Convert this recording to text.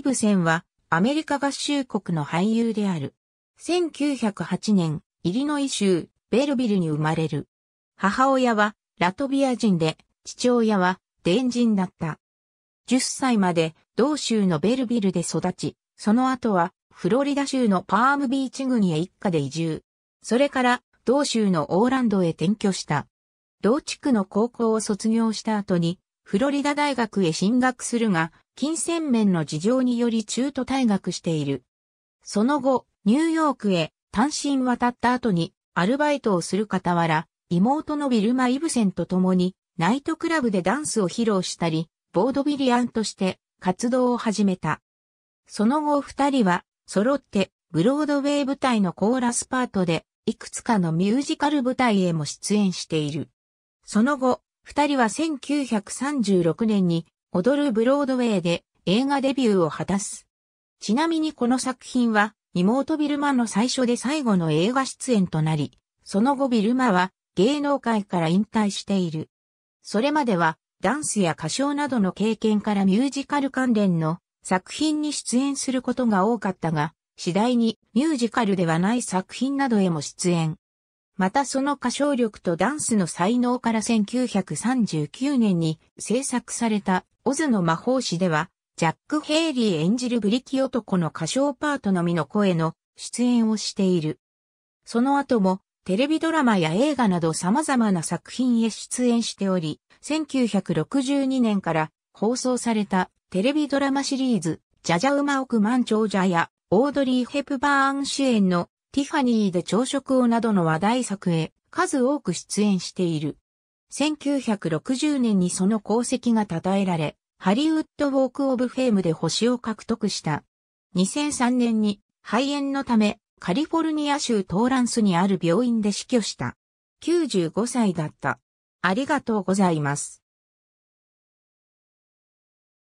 イブセンはアメリカ合衆国の俳優である。1908年、イリノイ州ベルビルに生まれる。母親はラトビア人で、父親はデン人だった。10歳まで同州のベルビルで育ち、その後はフロリダ州のパームビーチ郡へ一家で移住。それから同州のオーランドへ転居した。同地区の高校を卒業した後にフロリダ大学へ進学するが、金銭面の事情により中途退学している。その後、ニューヨークへ単身渡った後にアルバイトをする傍ら、妹のビルマ・イブセンと共にナイトクラブでダンスを披露したり、ボードビリアンとして活動を始めた。その後二人は揃ってブロードウェイ舞台のコーラスパートでいくつかのミュージカル舞台へも出演している。その後、二人は1936年に踊るブロードウェイで映画デビューを果たす。ちなみにこの作品は妹ビルマの最初で最後の映画出演となり、その後ビルマは芸能界から引退している。それまではダンスや歌唱などの経験からミュージカル関連の作品に出演することが多かったが、次第にミュージカルではない作品などへも出演。またその歌唱力とダンスの才能から1939年に制作されたオズの魔法師では、ジャック・ヘイリー演じるブリキ男の歌唱パートのみの声の出演をしている。その後もテレビドラマや映画など様々な作品へ出演しており、1962年から放送されたテレビドラマシリーズ、ジャジャウマオクマンチョウジャやオードリー・ヘプバーン主演のティファニーで朝食をなどの話題作へ数多く出演している。1960年にその功績が称えられ、ハリウッド・ウォーク・オブ・フェームで星を獲得した。2003年に肺炎のためカリフォルニア州トーランスにある病院で死去した。95歳だった。ありがとうございます。